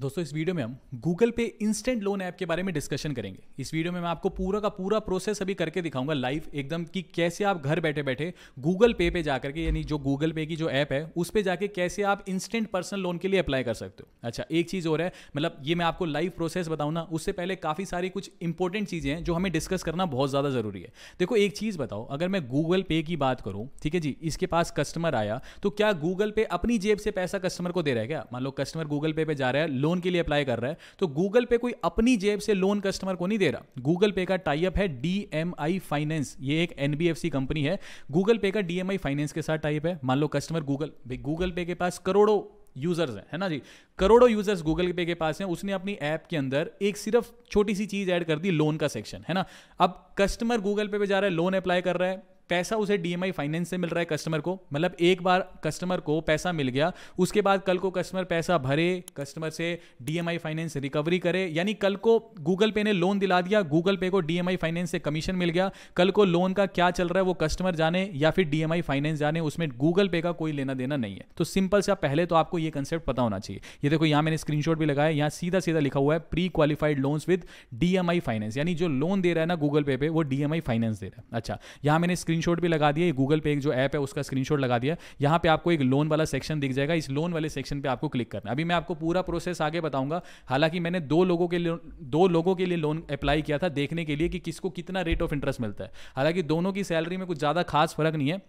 दोस्तों इस वीडियो में हम Google pay instant loan app के बारे में डिस्कशन करेंगे इस वीडियो में मैं आपको पूरा का पूरा प्रोसेस अभी करके दिखाऊंगा लाइव एकदम कि कैसे आप घर बैठे बैठे गूगल पे पे जाकर के यानी जो गूगल पे की जो ऐप है उस पर जाके कैसे आप इंस्टेंट पर्सनल लोन के लिए अप्लाई कर सकते हो अच्छा एक चीज़ और है मतलब ये मैं आपको लाइव प्रोसेस बताऊँ ना उससे पहले काफ़ी सारी कुछ इंपॉर्टेंट चीज़ें हैं जो हमें डिस्कस करना बहुत ज़्यादा ज़रूरी है देखो एक चीज़ बताओ अगर मैं गूगल पे की बात करूँ ठीक है जी इसके पास कस्टमर आया तो क्या गूगल पे अपनी जेब से पैसा कस्टमर को दे रहा है क्या मान लो कस्टमर गूगल पे पे जा रहा है लोन के लिए अप्लाई कर रहा है तो गूगल पे कोई अपनी जेब से लोन कस्टमर को नहीं दे रहा गूगल पे का टाइप है डीएमआई फाइनेंस ये एक एनबीएफसी कंपनी है गूगल पे का डीएमआई फाइनेंस के साथ टाइप है मान लो कस्टमर गूगल गूगल पे के पास करोड़ों यूजर्स हैं है ना जी करोड़ों यूजर्स गूगल पे के पास हैं उसने अपनी ऐप के अंदर एक सिर्फ छोटी सी चीज ऐड कर दी लोन का सेक्शन है ना अब कस्टमर गूगल पे पे जा रहा है लोन अप्लाई कर रहा है पैसा उसे डीएमआई फाइनेंस से मिल रहा है कस्टमर को मतलब एक बार कस्टमर को पैसा मिल गया उसके बाद कल को कस्टमर पैसा भरे कस्टमर से डीएमआई फाइनेंस रिकवरी करे यानी कल को गूगल पे ने लोन दिला दिया गूगल पे को डीएमआई फाइनेंस से कमीशन मिल गया कल को लोन का क्या चल रहा है वो कस्टमर जाने या फिर डीएमआई फाइनेंस जाने उसमें गूगल पे का कोई लेना देना नहीं है तो सिंपल सा पहले तो आपको यह कंसेप्ट पता होना चाहिए ये देखो यहां मैंने स्क्रीनशॉट भी लगाया यहां सीधा सीधा लिखा हुआ है pre qualified loans with DMI finance यानी जो लोन दे रहा है ना गूगल पे पे वो डीएमआई फाइनेंस दे रहा है अच्छा यहां मैंने स्क्रीन स्क्रीनशॉट भी लगा दिया गूगल पे एक जो ऐप है उसका स्क्रीनशॉट लगा दिया यहाँ पे आपको एक लोन वाला सेक्शन दिख जाएगा इस लोन वाले सेक्शन पे आपको क्लिक करना अभी मैं आपको पूरा प्रोसेस आगे बताऊंगा हालांकि मैंने दो लोगों के लिए दो लोगों के लिए लोन अप्लाई किया था देखने के लिए कि किसको कितना रेट ऑफ इंटरेस्ट मिलता है हालांकि दोनों की सैलरी में कुछ ज़्यादा खास फर्क नहीं है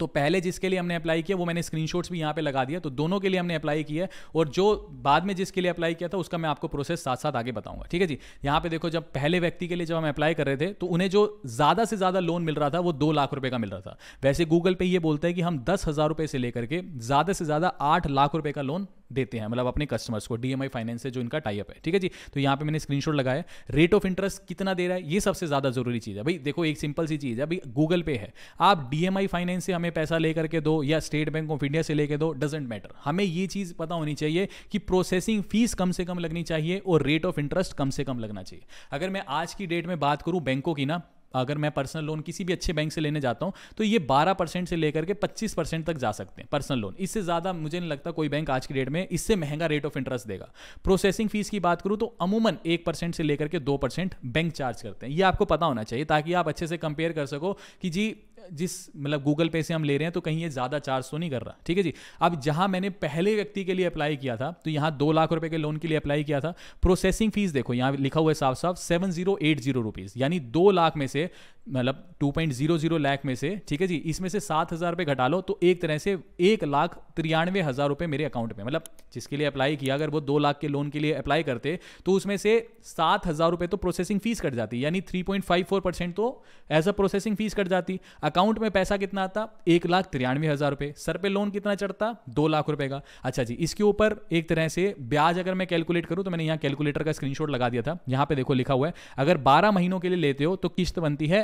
तो पहले जिसके लिए हमने अप्लाई किया वो मैंने स्क्रीनशॉट्स भी यहाँ पे लगा दिया तो दोनों के लिए हमने अप्लाई किया है और जो बाद में जिसके लिए अप्लाई किया था उसका मैं आपको प्रोसेस साथ साथ आगे बताऊंगा ठीक है जी यहाँ पे देखो जब पहले व्यक्ति के लिए जब हम अप्लाई कर रहे थे तो उन्हें जो ज़्यादा से ज़्यादा लोन मिल रहा था वो दो लाख रुपये का मिल रहा था वैसे गूगल पे ये बोलता है कि हम दस हज़ार रुपये से लेकर के ज़्यादा से ज़्यादा आठ लाख रुपये का लोन देते हैं मतलब अपने कस्टमर्स को डीएमआई फाइनेंस से जो इनका टाइप है ठीक है जी तो यहाँ पे मैंने स्क्रीनशॉट लगाया रेट ऑफ इंटरेस्ट कितना दे रहा है ये सबसे ज़्यादा जरूरी चीज़ है भाई देखो एक सिंपल सी चीज़ है भाई गूगल पे है आप डीएमआई फाइनेंस से हमें पैसा ले करके दो या स्टेट बैंक ऑफ इंडिया से लेकर दो डजेंट मैटर हमें ये चीज़ पता होनी चाहिए कि प्रोसेसिंग फीस कम से कम लगनी चाहिए और रेट ऑफ इंटरेस्ट कम से कम लगना चाहिए अगर मैं आज की डेट में बात करूँ बैंकों की ना अगर मैं पर्सनल लोन किसी भी अच्छे बैंक से लेने जाता हूँ तो ये बारह परसेंट से लेकर के पच्चीस परसेंट तक जा सकते हैं पर्सनल लोन इससे ज़्यादा मुझे नहीं लगता कोई बैंक आज की डेट में इससे महंगा रेट ऑफ इंटरेस्ट देगा प्रोसेसिंग फीस की बात करूँ तो अमूमन एक परसेंट से लेकर के दो परसेंट बैंक चार्ज करते हैं ये आपको पता होना चाहिए ताकि आप अच्छे से कंपेयर कर सको कि जी जिस मतलब गूगल पे से हम ले रहे हैं तो कहीं ये ज़्यादा चार्ज तो नहीं कर रहा ठीक है जी अब जहाँ मैंने पहले व्यक्ति के लिए अप्लाई किया था तो यहाँ दो लाख रुपए के लोन के लिए अप्लाई किया था प्रोसेसिंग फीस देखो यहाँ लिखा हुआ है साफ साफ seven zero eight zero rupees यानी दो लाख में से मतलब two point zero zero lakh में से ठीक है जी इसमें से सात हज़ार रुपये घटा लो तो एक तरह से एक लाख तिरानवे हज़ार रुपये मेरे अकाउंट में मतलब जिसके लिए अप्लाई किया अगर वो दो लाख के लोन के लिए अप्लाई करते तो उसमें से सात हज़ार रुपये तो प्रोसेसिंग फीस कट जाती यानी three point five four percent तो as a processing fees cut जाती अकाउंट में पैसा कितना आता एक लाख तिरानवे हज़ार रुपये सर पे लोन कितना चढ़ता दो लाख रुपये का अच्छा जी इसके ऊपर एक तरह से ब्याज अगर मैं कैलकुलेट करूँ तो मैंने यहाँ कैलकुलेटर का स्क्रीनशॉट लगा दिया था यहाँ पे देखो लिखा हुआ है अगर बारह महीनों के लिए लेते हो तो किस्त बनती है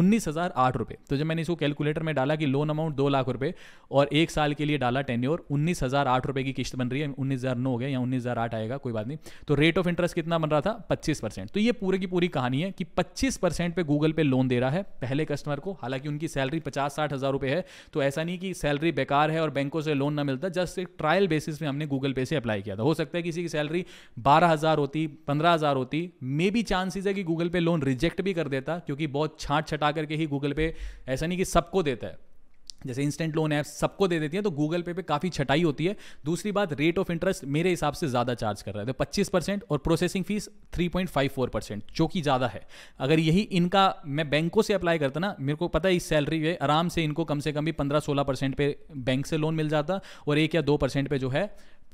उन्नीस हज़ार आठ रुपए तो जब मैंने इसको कैलकुलेटर में डाला कि लोन अमाउंट दो लाख रुपए और एक साल के लिए डाला ओर उन्नीस हज़ार आठ रुपए की किस्त बन रही है उन्नीस हज़ार नौ हो गया या उन्नीस हज़ार आठ आएगा कोई बात नहीं तो रेट ऑफ इंटरेस्ट कितना बन रहा था पच्चीस परसेंट तो ये पूरे की पूरी कहानी है कि पच्चीस परसेंट पे गूगल पे लोन दे रहा है पहले कस्टमर को हालांकि उनकी सैलरी पचास साठ हज़ार रुपए है तो ऐसा नहीं कि सैलरी बेकार है और बैंकों से लोन ना मिलता जस्ट एक ट्रायल बेसिस में हमने गूगल पे से अप्लाई किया था हो सकता है किसी की सैलरी बारह हज़ार होती पंद्रह हज़ार होती मे बी चांसेस है कि गूगल पे लोन रिजेक्ट भी कर देता क्योंकि बहुत छान बांट छटा करके ही गूगल पे ऐसा नहीं कि सबको देता है जैसे इंस्टेंट लोन ऐप सबको दे देती है तो गूगल पे पे काफ़ी छटाई होती है दूसरी बात रेट ऑफ इंटरेस्ट मेरे हिसाब से ज़्यादा चार्ज कर रहा है तो 25 परसेंट और प्रोसेसिंग फीस 3.54 परसेंट जो कि ज़्यादा है अगर यही इनका मैं बैंकों से अप्लाई करता ना मेरे को पता है इस सैलरी पे आराम से इनको कम से कम भी पंद्रह सोलह परसेंट पे बैंक से लोन मिल जाता और एक या दो परसेंट पे जो है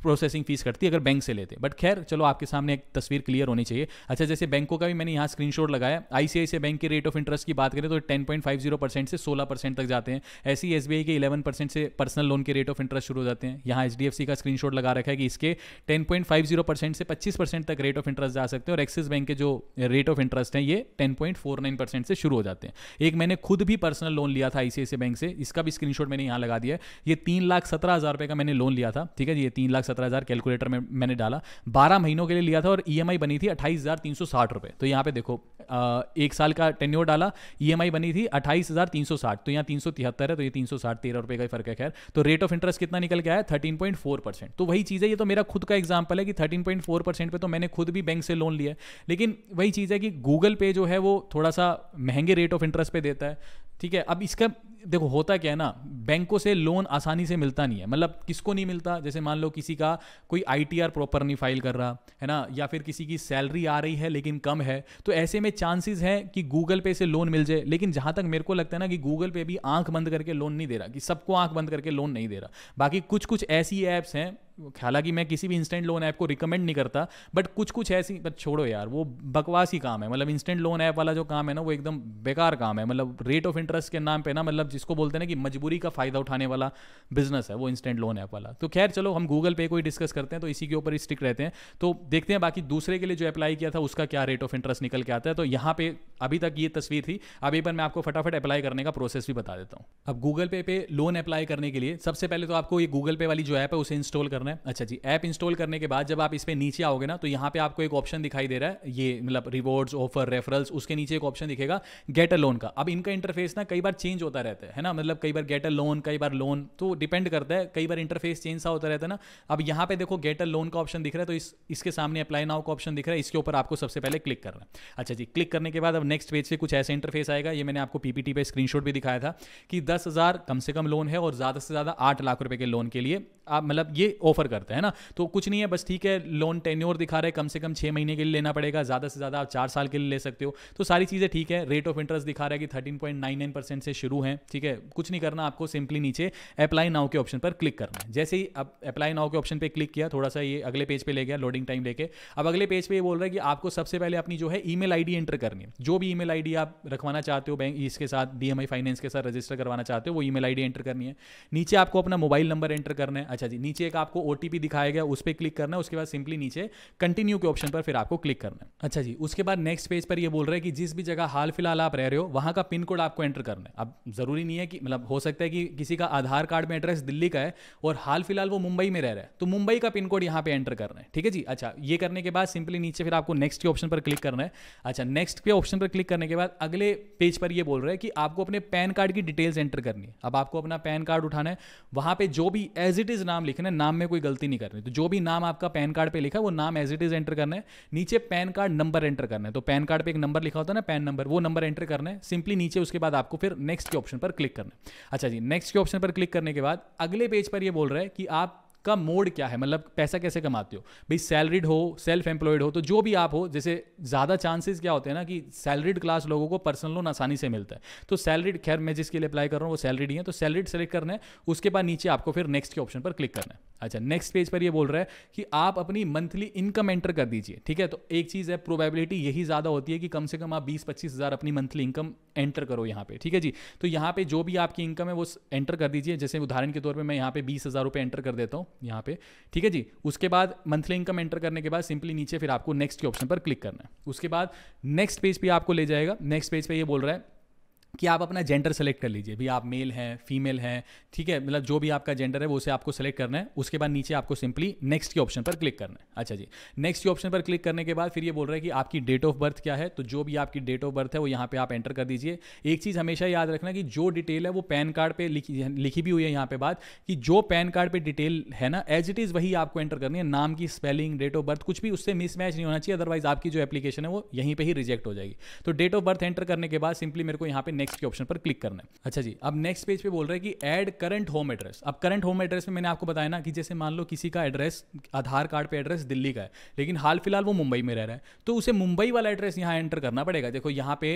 प्रोसेसिंग फीस करती अगर बैंक से लेते बट खैर चलो आपके सामने एक तस्वीर क्लियर होनी चाहिए अच्छा जैसे बैंकों का भी मैंने यहाँ स्क्रीनशॉट लगाया आईसीआईसी बैंक के रेट ऑफ इंटरेस्ट की बात करें तो ten point five zero percent से सोलह परसेंट तक जाते हैं ऐसे ही एस के इलेवन परसेंट से पर्सनल लोन के रेट ऑफ इंटरेस्ट शुरू हो जाते हैं यहाँ एच का स्क्रीन लगा रखा है कि इसके ten point five zero percent से पच्चीस परसेंट तक रेट ऑफ इंटरेस्ट जा सकते हैं और एक्सिस बैंक के जो रेट ऑफ इंटरेस्ट है ये ten point four nine percent से शुरू हो जाते हैं एक मैंने खुद भी पर्सनल लोन लिया था आईसीआईसी बैंक से इसका भी स्क्रीन मैंने यहाँ लगा दिया ये तीन लाख सत्रह हज़ार रुपये का मैंने लोन लिया था ठीक है ये तीन लाख सत्रह हज़ार कैलकुलेटर में मैंने डाला बारह महीनों के लिए लिया था और ई बनी थी अट्ठाईस हज़ार तीन सौ साठ तो यहाँ पे देखो आ, एक साल का टेन्यो डाला ई बनी थी अट्ठाईस हज़ार तीन सौ साठ तो यहाँ तीन सौ तिहत्तर है तो ये तीन सौ साठ तेरह रुपए का फ़र्क है खैर तो रेट ऑफ इंटरेस्ट कितना निकल के आया थर्टीन पॉइंट फोर परसेंट तो वही चीज़ है ये तो मेरा खुद का एग्जाम्पल है कि थर्टीन पॉइंट फोर परसेंट पे तो मैंने खुद भी बैंक से लोन लिया है लेकिन वही चीज़ है कि गूगल पे जो है वो थोड़ा सा महंगे रेट ऑफ इंटरेस्ट पे देता है ठीक है अब इसका देखो होता क्या है ना बैंकों से लोन आसानी से मिलता नहीं है मतलब किसको नहीं मिलता जैसे मान लो किसी का कोई आई प्रॉपर नहीं फाइल कर रहा है ना या फिर किसी की सैलरी आ रही है लेकिन कम है तो ऐसे में चांसेस हैं कि गूगल पे से लोन मिल जाए लेकिन जहां तक मेरे को लगता है ना कि गूगल पे भी आंख बंद करके लोन नहीं दे रहा कि सबको आंख बंद करके लोन नहीं दे रहा बाकी कुछ कुछ ऐसी ऐप्स हैं हालांकि मैं किसी भी इंस्टेंट लोन ऐप को रिकमेंड नहीं करता बट कुछ कुछ ऐसी बट छोड़ो यार वो बकवास ही काम है मतलब इंस्टेंट लोन ऐप वाला जो काम है ना वो एकदम बेकार काम है मतलब रेट ऑफ इंटरेस्ट के नाम पे ना मतलब जिसको बोलते हैं कि मजबूरी का फ़ायदा उठाने वाला बिजनेस है वो इंस्टेंट लोन ऐप वाला तो खैर चलो हम गूगल पे को ही डिस्कस करते हैं तो इसी के ऊपर स्टिक रहते हैं तो देखते हैं बाकी दूसरे के लिए जो अप्लाई किया था उसका क्या रेट ऑफ इंटरेस्ट निकल के आता है तो यहाँ पे अभी तक ये तस्वीर थी अभी पर मैं आपको फटाफट अप्लाई करने का प्रोसेस भी बता देता हूँ अब गूगल पे पे लोन अप्लाई करने के लिए सबसे पहले तो आपको ये गूगल पे वाली जो ऐप है उसे इंस्टॉल करना है अच्छा जी ऐप इंस्टॉल करने के बाद जब आप इस पर नीचे आओगे ना तो यहाँ पे आपको एक ऑप्शन दिखाई दे रहा है ये मतलब रिवॉर्ड्स ऑफर रेफरल्स उसके नीचे एक ऑप्शन दिखेगा गेट अ लोन का अब इनका इंटरफेस ना कई बार चेंज होता रहता है है है ना मतलब कई बार गेट अ लोन कई बार लोन तो डिपेंड करता है कई बार इंटरफेस चेंज सा होता रहता है ना अब यहाँ पे देखो गेट अ लोन का ऑप्शन दिख रहा है तो इस इसके सामने अप्लाई नाउ का ऑप्शन दिख रहा है इसके ऊपर आपको सबसे पहले क्लिक करना है अच्छा जी क्लिक करने के बाद अब नेक्स्ट पेज से कुछ ऐसे इंटरफेस आएगा ये मैंने आपको पीपीटी पे स्क्रीनशॉट भी दिखाया था कि दस हज़ार कम से कम लोन है और ज़्यादा से ज़्यादा आठ लाख रुपए के लोन के लिए आप मतलब ये ऑफर करते हैं ना तो कुछ नहीं है बस ठीक है लोन टेन्योर दिखा रहे कम से कम छः महीने के लिए लेना पड़ेगा ज़्यादा से ज़्यादा आप चार साल के लिए ले सकते हो तो सारी चीज़ें ठीक है रेट ऑफ इंटरेस्ट दिखा रहा है कि thirteen point nine nine percent से शुरू हैं ठीक है कुछ नहीं करना आपको सिंपली नीचे अप्लाई नाउ के ऑप्शन पर क्लिक करना है जैसे ही अब अप्लाई नाउ के ऑप्शन पर क्लिक किया थोड़ा सा ये अगले पेज पे ले गया लोडिंग टाइम लेके अब अगले पेज पे यह बोल रहा है कि आपको सबसे पहले अपनी जो है आई डी एंटर करनी है जो भी आई डी आप रखवाना चाहते हो बैंक इसके साथ डीएमआई फाइनेंस के साथ रजिस्टर करवाना चाहते हो वो आई डी एंटर करनी है नीचे आपको अपना मोबाइल नंबर एंटर करना है अच्छा जी नीचे एक आपको ओटीपी दिखाया गया उस पर क्लिक करना है उसके बाद सिंपली नीचे कंटिन्यू के ऑप्शन पर फिर आपको क्लिक करना है अच्छा जी उसके बाद नेक्स्ट पेज पर यह बोल रहा है कि जिस भी जगह हाल फिलहाल आप रह रहे हो वहां का पिन कोड आपको एंटर करना है अब जरूर ज़रूरी नहीं है कि मतलब हो सकता है कि किसी का आधार कार्ड में एड्रेस दिल्ली का है और हाल फिलहाल वो मुंबई में रह रहा है तो मुंबई का पिन कोड यहाँ पे एंटर करना है ठीक है जी अच्छा ये करने के बाद सिंपली नीचे फिर आपको नेक्स्ट के ऑप्शन पर क्लिक करना है अच्छा नेक्स्ट के ऑप्शन पर क्लिक करने के बाद अगले पेज पर ये बोल रहे हैं कि आपको अपने पैन कार्ड की डिटेल्स एंटर करनी है अब आपको अपना पैन कार्ड उठाना है वहाँ पर जो भी एज इट इज़ नाम लिखना है नाम में कोई गलती नहीं करनी तो जो भी नाम आपका पैन कार्ड पर लिखा है वो नाम एज इट इज़ एंटर करना है नीचे पैन कार्ड नंबर एंटर करना है तो पैन कार्ड पर एक नंबर लिखा होता है ना पैन नंबर वो नंबर एंटर करना है सिंपली नीचे उसके बाद आपको फिर नेक्स्ट के ऑप्शन पर क्लिक करना अच्छा जी नेक्स्ट के ऑप्शन पर क्लिक करने के बाद अगले पेज पर ये बोल रहा है कि आप का मोड क्या है मतलब पैसा कैसे कमाते हो भाई सैलरीड हो सेल्फ एम्प्लॉयड हो तो जो भी आप हो जैसे ज़्यादा चांसेस क्या होते हैं ना कि सैलरीड क्लास लोगों को पर्सनल लोन आसानी से मिलता है तो सैलरीड खैर मैं जिसके लिए अप्लाई कर रहा हूँ वो सैलरीड ही है तो सैलरीड सेलेक्ट करना है उसके बाद नीचे आपको फिर नेक्स्ट के ऑप्शन पर क्लिक करना है अच्छा नेक्स्ट पेज पर ये बोल रहा है कि आप अपनी मंथली इनकम एंटर कर दीजिए ठीक है तो एक चीज़ है प्रोबेबिलिटी यही ज़्यादा होती है कि कम से कम आप बीस पच्चीस हज़ार अपनी मंथली इनकम एंटर करो यहाँ पे ठीक है जी तो यहाँ पे जो भी आपकी इनकम है वो एंटर कर दीजिए जैसे उदाहरण के तौर पर मैं यहाँ पे बीस हज़ार रुपये एंटर कर देता हूँ यहाँ पे ठीक है जी उसके बाद मंथली इनकम एंटर करने के बाद सिंपली नीचे फिर आपको नेक्स्ट के ऑप्शन पर क्लिक करना है उसके बाद नेक्स्ट पेज पर आपको ले जाएगा नेक्स्ट पेज पर यह ये बोल रहा है कि आप अपना जेंडर सेलेक्ट कर लीजिए भी आप मेल हैं फीमेल हैं ठीक है मतलब जो भी आपका जेंडर है वो उसे आपको सेलेक्ट करना है उसके बाद नीचे आपको सिंपली नेक्स्ट के ऑप्शन पर क्लिक करना है अच्छा जी नेक्स्ट के ऑप्शन पर क्लिक करने के बाद फिर ये बोल रहा है कि आपकी डेट ऑफ बर्थ क्या है तो जो भी आपकी डेट ऑफ बर्थ है वो यहाँ पर आप एंटर कर दीजिए एक चीज़ हमेशा याद रखना कि जो डिटेल है वो पैन कार्ड पर लिखी लिखी भी हुई है यहाँ पर बात कि जो पैन कार्ड पर डिटेल है ना एज इट इज़ वही आपको एंटर करनी है नाम की स्पेलिंग डेट ऑफ बर्थ कुछ भी उससे मिसमैच नहीं होना चाहिए अदरवाइज आपकी जो एप्लीकेशन है वो यहीं पर ही रिजेक्ट हो जाएगी तो डेट ऑफ बर्थ एंटर करने के बाद सिंपली मेरे को यहाँ पर नेक्स्ट के ऑप्शन पर क्लिक करना है अच्छा जी अब नेक्स्ट पेज पे बोल रहे हैं कि ऐड करंट होम एड्रेस अब करंट होम एड्रेस में मैंने आपको बताया ना कि जैसे मान लो किसी का एड्रेस आधार कार्ड पे एड्रेस दिल्ली का है लेकिन हाल फिलहाल वो मुंबई में रह रहा है तो उसे मुंबई वाला एड्रेस यहाँ एंटर करना पड़ेगा देखो यहाँ पे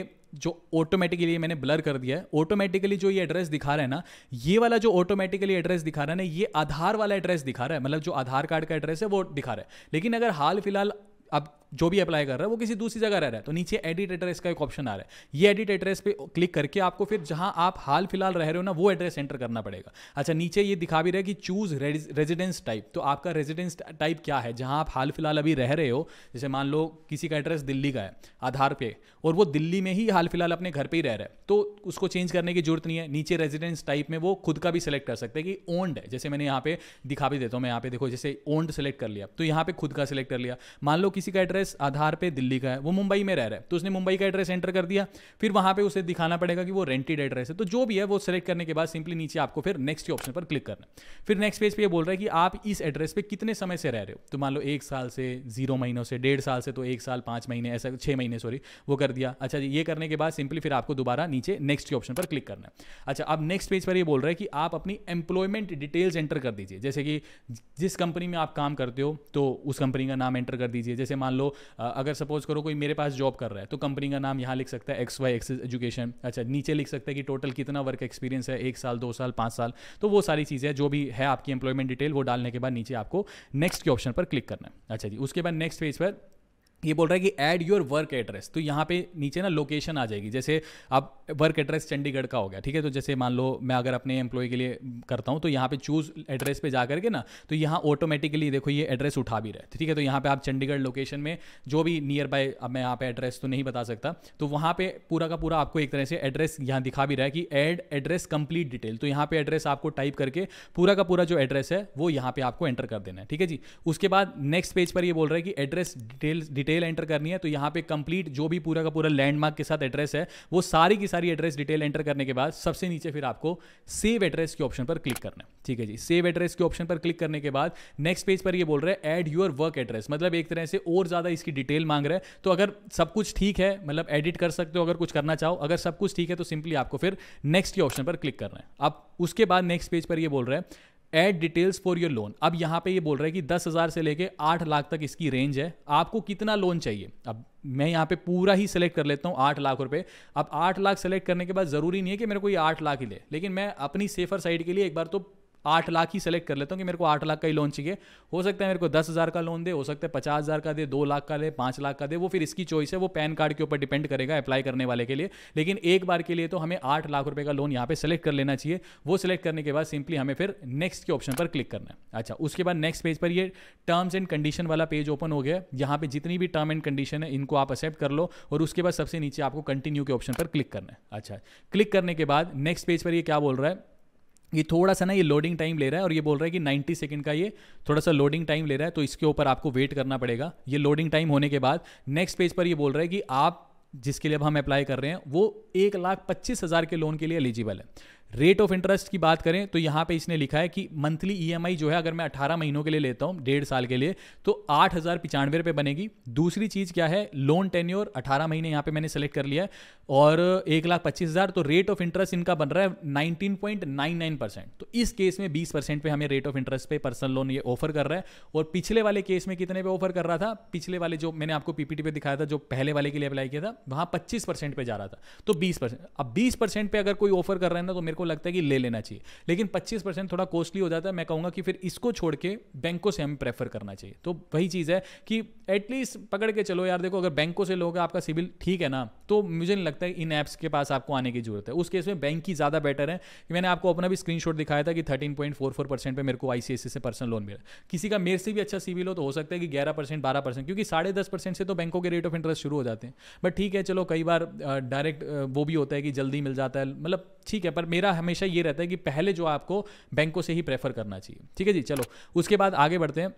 जो ऑटोमेटिकली मैंने ब्लर कर दिया है ऑटोमेटिकली जो ये एड्रेस दिखा रहा है ना ये वाला जो ऑटोमेटिकली एड्रेस दिखा रहा है ना ये आधार वाला एड्रेस दिखा रहा है मतलब जो आधार कार्ड का एड्रेस है वो दिखा रहा है लेकिन अगर हाल फिलहाल अब जो भी अप्लाई कर रहा है वो किसी दूसरी जगह रह रहा है तो नीचे एडिट एड्रेस का एक ऑप्शन आ रहा है ये एडिट एड्रेस पे क्लिक करके आपको फिर जहां आप हाल फिलहाल रह रहे हो ना वो एड्रेस एंटर करना पड़ेगा अच्छा नीचे ये दिखा भी रहा है कि चूज रेजिडेंस टाइप तो आपका रेजिडेंस टाइप क्या है जहां आप हाल फिलहाल अभी रह रहे हो जैसे मान लो किसी का एड्रेस दिल्ली का है आधार पे और वो दिल्ली में ही हाल फिलहाल अपने घर पर ही रह रहा है तो उसको चेंज करने की जरूरत नहीं है नीचे रेजिडेंस टाइप में वो खुद का भी सिलेक्ट कर सकते हैं कि ओन्ड है जैसे मैंने यहाँ पे दिखा भी देता हूँ मैं यहाँ पे देखो जैसे ओन्ड सेलेक्ट कर लिया तो यहाँ पे खुद का सिलेक्ट कर लिया मान लो किसी का एड्रेस एड्रेस आधार पे दिल्ली का है वो मुंबई में रह रहा है तो उसने मुंबई का एड्रेस एंटर कर दिया फिर वहां पे उसे दिखाना पड़ेगा कि वो रेंटेड एड्रेस है तो जो भी है वो सेलेक्ट करने के बाद सिंपली नीचे आपको फिर नेक्स्ट के ऑप्शन पर क्लिक करना फिर नेक्स्ट पेज पर यह बोल रहा है कि आप इस एड्रेस पर कितने समय से रह रहे हो तो मान लो एक साल से जीरो महीनों से डेढ़ साल से तो एक साल पाँच महीने ऐसा छः महीने सॉरी वो कर दिया अच्छा जी ये करने के बाद सिंपली फिर आपको दोबारा नीचे नेक्स्ट के ऑप्शन पर क्लिक करना है अच्छा अब नेक्स्ट पेज पर यह बोल रहा है कि आप अपनी एम्प्लॉयमेंट डिटेल्स एंटर कर दीजिए जैसे कि जिस कंपनी में आप काम करते हो तो उस कंपनी का नाम एंटर कर दीजिए जैसे मान लो अगर सपोज करो कोई मेरे पास जॉब कर रहा है तो कंपनी का नाम यहाँ लिख सकता है एक्स वाई एक्स एजुकेशन अच्छा नीचे लिख सकता है कि टोटल कितना वर्क एक्सपीरियंस है एक साल दो साल पाँच साल तो वो सारी चीज़ें जो भी है आपकी एम्प्लॉयमेंट डिटेल वो डालने के बाद नीचे आपको नेक्स्ट के ऑप्शन पर क्लिक करना है अच्छा जी उसके बाद नेक्स्ट पेज पर ये बोल रहा है कि ऐड योर वर्क एड्रेस तो यहाँ पे नीचे ना लोकेशन आ जाएगी जैसे आप वर्क एड्रेस चंडीगढ़ का हो गया ठीक है तो जैसे मान लो मैं अगर अपने एम्प्लॉय के लिए करता हूँ तो यहाँ पे चूज एड्रेस पे जा करके ना तो यहाँ ऑटोमेटिकली देखो ये एड्रेस उठा भी रहे ठीक है तो यहाँ पे आप चंडीगढ़ लोकेशन में जो भी नियर बाय अब मैं यहाँ पे एड्रेस तो नहीं बता सकता तो वहाँ पे पूरा का पूरा आपको एक तरह से एड्रेस यहाँ दिखा भी रहा है कि एड एड्रेस कंप्लीट डिटेल तो यहाँ पे एड्रेस आपको टाइप करके पूरा का पूरा जो एड्रेस है वो यहाँ पे आपको एंटर कर देना है ठीक है जी उसके बाद नेक्स्ट पेज पर ये बोल रहा है कि एड्रेस डिटेल्स डिटेल एंटर करनी है तो यहां पे कंप्लीट जो भी पूरा का पूरा लैंडमार्क के साथ एड्रेस है वो सारी की सारी एड्रेस डिटेल एंटर करने के बाद सबसे नीचे फिर आपको सेव एड्रेस के ऑप्शन पर क्लिक करना है ठीक है जी सेव एड्रेस के ऑप्शन पर क्लिक करने के बाद नेक्स्ट पेज पर ये बोल रहे हैं एड योर वर्क एड्रेस मतलब एक तरह से और ज़्यादा इसकी डिटेल मांग रहे हैं तो अगर सब कुछ ठीक है मतलब एडिट कर सकते हो अगर कुछ करना चाहो अगर सब कुछ ठीक है तो सिंपली आपको फिर नेक्स्ट के ऑप्शन पर क्लिक करना है आप उसके बाद नेक्स्ट पेज पर ये बोल रहे हैं add details for your loan अब यहाँ पे ये बोल रहा है कि दस हज़ार से लेके आठ लाख तक इसकी रेंज है आपको कितना लोन चाहिए अब मैं यहाँ पे पूरा ही सेलेक्ट कर लेता हूँ आठ लाख रुपए अब आठ लाख सेलेक्ट करने के बाद ज़रूरी नहीं है कि मेरे को ये आठ लाख ही ले लेकिन मैं अपनी सेफर साइड के लिए एक बार तो आठ लाख ही सेलेक्ट कर लेता हूँ कि मेरे को आठ लाख का ही लोन चाहिए हो सकता है मेरे को दस हज़ार का लोन दे हो सकता है पचास हज़ार का दे दो लाख का दे पाँच लाख का दे वो फिर इसकी चॉइस है वो पैन कार्ड के ऊपर डिपेंड करेगा अप्लाई करने वाले के लिए लेकिन एक बार के लिए तो हमें आठ लाख रुपये का लोन यहाँ पे सेलेक्ट कर लेना चाहिए वो सिलेक्ट करने के बाद सिंपली हमें फिर नेक्स्ट के ऑप्शन पर क्लिक करना है अच्छा उसके बाद नेक्स्ट पेज पर ये टर्म्स एंड कंडीशन वाला पेज ओपन हो गया यहाँ पर जितनी भी टर्म एंड कंडीशन है इनको आप एक्सेप्ट कर लो और उसके बाद सबसे नीचे आपको कंटिन्यू के ऑप्शन पर क्लिक करना है अच्छा क्लिक करने के बाद नेक्स्ट पेज पर ये क्या बोल रहा है ये थोड़ा सा ना ये लोडिंग टाइम ले रहा है और ये बोल रहा है कि 90 सेकंड का ये थोड़ा सा लोडिंग टाइम ले रहा है तो इसके ऊपर आपको वेट करना पड़ेगा ये लोडिंग टाइम होने के बाद नेक्स्ट पेज पर ये बोल रहा है कि आप जिसके लिए अब हम अप्लाई कर रहे हैं वो एक लाख पच्चीस हज़ार के लोन के लिए एलिजिबल है रेट ऑफ इंटरेस्ट की बात करें तो यहां पे इसने लिखा है कि मंथली ईएमआई e जो है अगर मैं 18 महीनों के लिए लेता हूं डेढ़ साल के लिए तो आठ हज़ार पचानवे रुपए बनेगी दूसरी चीज़ क्या है लोन टेन्योर 18 महीने यहां पे मैंने सेलेक्ट कर लिया है और एक लाख पच्चीस हज़ार तो रेट ऑफ इंटरेस्ट इनका बन रहा है nineteen point nine nine percent तो इस केस में बीस परसेंट पे हमें रेट ऑफ इंटरेस्ट पे पर्सनल लोन ये ऑफर कर रहा है और पिछले वाले केस में कितने पे ऑफर कर रहा था पिछले वाले जो मैंने आपको पीपीटी पे दिखाया था जो पहले वाले के लिए अप्लाई किया था वहां पच्चीस परसेंट पे जा रहा था तो बीस परसेंट अब बीस परसेंट पे अगर कोई ऑफर कर रहे हैं ना तो मेरे को लगता है कि ले लेना चाहिए लेकिन पच्चीस परसेंट थोड़ा कॉस्टली हो जाता है मैं कहूँगा कि फिर इसको छोड़ के बैंकों से हम प्रेफर करना चाहिए तो वही चीज़ है कि एटलीस्ट पकड़ के चलो यार देखो अगर बैंकों से लोगे आपका सिविल ठीक है ना तो मुझे नहीं लगता है इन ऐप्स के पास आपको आने की जरूरत है उस केस में बैंक ही ज़्यादा बेटर है कि मैंने आपको अपना भी स्क्रीनशॉट दिखाया था कि फोर परसेंट पर मेरे को आईसीआईसी से पर्सनल लोन मिला किसी का मेरे से भी अच्छा सिविल हो तो हो सकता है कि ग्यारह परसेंट बारह परसेंट क्योंकि साढ़े दस परसेंट से तो बैंकों के रेट ऑफ इंटरेस्ट शुरू हो जाते हैं बट ठीक है चलो कई बार डायरेक्ट वो भी होता है कि जल्दी मिल जाता है मतलब ठीक है पर मेरा मेरा हमेशा ये रहता है कि पहले जो आपको बैंकों से ही प्रेफर करना चाहिए ठीक है जी चलो उसके बाद आगे बढ़ते हैं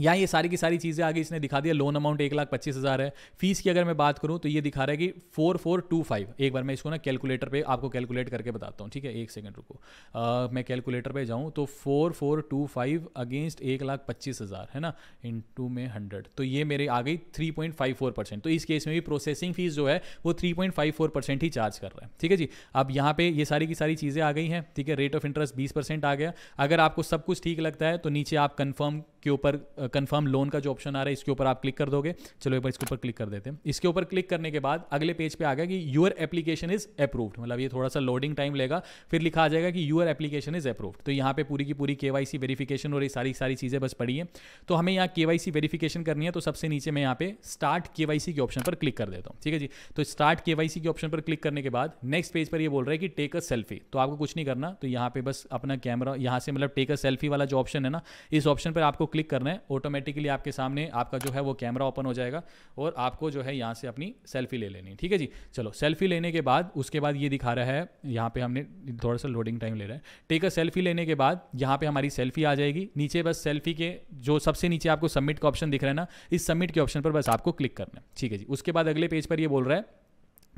यहाँ ये सारी की सारी चीज़ें आगे इसने दिखा दिया लोन अमाउंट एक लाख पच्चीस हज़ार है फीस की अगर मैं बात करूँ तो ये दिखा रहा है कि फोर फोर टू फाइव एक बार मैं इसको ना कैलकुलेटर पे आपको कैलकुलेट करके बताता हूँ ठीक है एक सेकंड रुको आ, मैं कैलकुलेटर पे जाऊँ तो four four two five against एक लाख पच्चीस हज़ार है ना इन टू में हंड्रेड तो ये मेरे आ गई three point five four percent तो इस केस में भी प्रोसेसिंग फीस जो है वो three point five four percent ही चार्ज कर रहा है ठीक है जी अब यहाँ पर ये सारी की सारी चीज़ें आ गई हैं ठीक है रेट ऑफ इंटरेस्ट बीस परसेंट आ गया अगर आपको सब कुछ ठीक लगता है तो नीचे आप कन्फर्म के ऊपर कंफर्म लोन का जो ऑप्शन आ रहा है इसके ऊपर आप क्लिक कर दोगे चलो एक बार इसके ऊपर क्लिक कर देते हैं इसके ऊपर क्लिक करने के बाद अगले पेज पे आ गया कि यूर एप्लीकेशन इज अप्रूव्ड मतलब ये थोड़ा सा लोडिंग टाइम लेगा फिर लिखा आ जाएगा कि यूर एप्लीकेशन इज अप्रूव्ड तो यहाँ पे पूरी की पूरी के वाई सी वेरीफिकेशन और ये सारी सारी चीज़ें बस पड़ी हैं तो हमें यहाँ के वाई सी वेरीफिकेशन करनी है तो सबसे नीचे मैं यहाँ पे स्टार्ट के वाई सी के ऑप्शन पर क्लिक कर देता हूँ ठीक है जी तो स्टार्ट के वाई सी के ऑप्शन पर क्लिक करने के बाद नेक्स्ट पेज पर ये बोल रहा है कि टेक अ सेल्फी तो आपको कुछ नहीं करना तो यहाँ पे बस अपना कैमरा यहाँ से मतलब टेक अ सेल्फी वाला जो ऑप्शन है ना इस ऑप्शन पर आपको क्लिक करना है ऑटोमेटिकली आपके सामने आपका जो है वो कैमरा ओपन हो जाएगा और आपको जो है यहाँ से अपनी सेल्फी ले लेनी ठीक है जी चलो सेल्फी लेने के बाद उसके बाद ये दिखा रहा है यहाँ पे हमने थोड़ा सा लोडिंग टाइम ले रहा है टेक अ सेल्फी लेने के बाद यहाँ पे हमारी सेल्फी आ जाएगी नीचे बस सेल्फी के जो सबसे नीचे आपको सबमिट का ऑप्शन दिख रहा है ना इस सबमिट के ऑप्शन पर बस आपको क्लिक करना है ठीक है जी उसके बाद अगले पेज पर ये बोल रहा है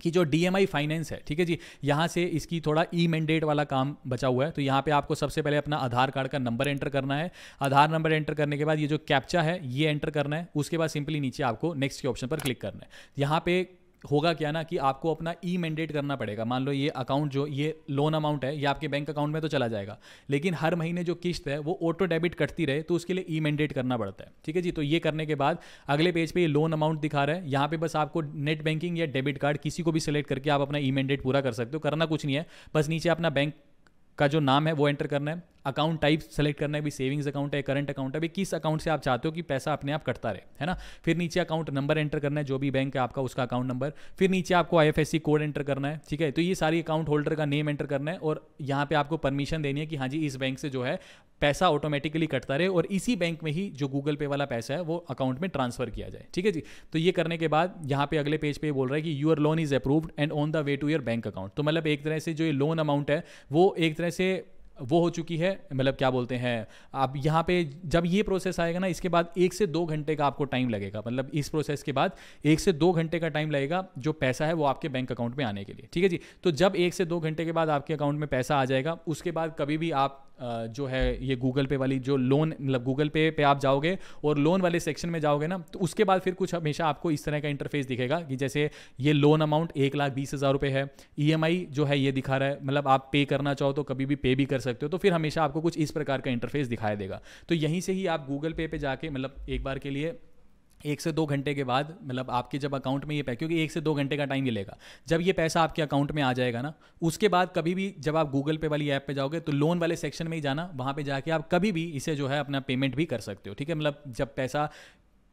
कि जो डी एम आई फाइनेंस है ठीक है जी यहाँ से इसकी थोड़ा ई मैंडेट वाला काम बचा हुआ है तो यहाँ पे आपको सबसे पहले अपना आधार कार्ड का नंबर एंटर करना है आधार नंबर एंटर करने के बाद ये जो कैप्चा है ये एंटर करना है उसके बाद सिंपली नीचे आपको नेक्स्ट के ऑप्शन पर क्लिक करना है यहाँ पे होगा क्या ना कि आपको अपना ई मैंडेट करना पड़ेगा मान लो ये अकाउंट जो ये लोन अमाउंट है ये आपके बैंक अकाउंट में तो चला जाएगा लेकिन हर महीने जो किस्त है वो ऑटो डेबिट कटती रहे तो उसके लिए ई मैंडेट करना पड़ता है ठीक है जी तो ये करने के बाद अगले पेज पे ये लोन अमाउंट दिखा रहा है यहाँ पे बस आपको नेट बैंकिंग या डेबिट कार्ड किसी को भी सिलेक्ट करके आप अपना ई मैंडेट पूरा कर सकते हो करना कुछ नहीं है बस नीचे अपना बैंक का जो नाम है वो एंटर करना है अकाउंट टाइप सेलेक्ट करना है भी सेविंग्स अकाउंट है करंट अकाउंट है भी किस अकाउंट से आप चाहते हो कि पैसा अपने आप कटता रहे है ना फिर नीचे अकाउंट नंबर एंटर करना है जो भी बैंक है आपका उसका अकाउंट नंबर फिर नीचे आपको आई कोड एंटर करना है ठीक है तो ये सारी अकाउंट होल्डर का नेम एंटर करना है और यहाँ पे आपको परमिशन देनी है कि हाँ जी इस बैंक से जो है पैसा ऑटोमेटिकली कटता रहे और इसी बैंक में ही जो गूगल पे वाला पैसा है वो अकाउंट में ट्रांसफर किया जाए ठीक है जी तो ये करने के बाद यहाँ पे अगले पेज पे बोल रहा है कि your loan is approved and on the way to your bank account तो मतलब एक तरह से जो ये लोन अमाउंट है वो एक तरह से वो हो चुकी है मतलब क्या बोलते हैं आप यहाँ पे जब ये प्रोसेस आएगा ना इसके बाद एक से दो घंटे का आपको टाइम लगेगा मतलब इस प्रोसेस के बाद एक से दो घंटे का टाइम लगेगा जो पैसा है वो आपके बैंक अकाउंट में आने के लिए ठीक है जी तो जब एक से दो घंटे के बाद आपके अकाउंट में पैसा आ जाएगा उसके बाद कभी भी आप जो है ये गूगल पे वाली जो लोन मतलब गूगल पे पे आप जाओगे और लोन वाले सेक्शन में जाओगे ना तो उसके बाद फिर कुछ हमेशा आपको इस तरह का इंटरफेस दिखेगा कि जैसे ये लोन अमाउंट एक लाख बीस हज़ार रुपये है ई e जो है ये दिखा रहा है मतलब आप पे करना चाहो तो कभी भी पे भी कर सकते हो तो फिर हमेशा आपको कुछ इस प्रकार का इंटरफेस दिखाई देगा तो यहीं से ही आप गूगल पे पे जाके मतलब एक बार के लिए एक से दो घंटे के बाद मतलब आपके जब अकाउंट में ये पैसा क्योंकि एक से दो घंटे का टाइम मिलेगा जब ये पैसा आपके अकाउंट में आ जाएगा ना उसके बाद कभी भी जब आप गूगल पे वाली ऐप पे जाओगे तो लोन वाले सेक्शन में ही जाना वहाँ पे जाके आप कभी भी इसे जो है अपना पेमेंट भी कर सकते हो ठीक है मतलब जब पैसा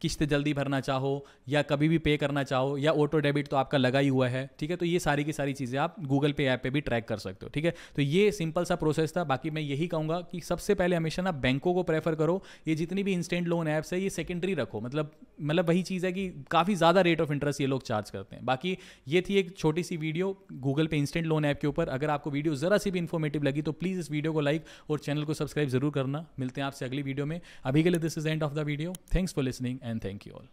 किस्त जल्दी भरना चाहो या कभी भी पे करना चाहो या ऑटो डेबिट तो आपका लगा ही हुआ है ठीक है तो ये सारी की सारी चीज़ें आप गूगल पे ऐप पे भी ट्रैक कर सकते हो ठीक है तो ये सिंपल सा प्रोसेस था बाकी मैं यही कहूँगा कि सबसे पहले हमेशा ना बैंकों को प्रेफर करो ये जितनी भी इंस्टेंट लोन ऐप्स है ये सेकेंडरी रखो मतलब मतलब वही चीज़ है कि काफ़ी ज़्यादा रेट ऑफ इंटरेस्ट ये लोग चार्ज करते हैं बाकी ये थी एक छोटी सी video Google pay instant loan app के ऊपर अगर आपको वीडियो ज़रा सी भी इन्फॉर्मेटिव लगी तो प्लीज़ इस वीडियो को लाइक और चैनल को सब्सक्राइब जरूर करना मिलते हैं आपसे अगली वीडियो में अभी के लिए this is end of the video thanks for listening and and thank you all.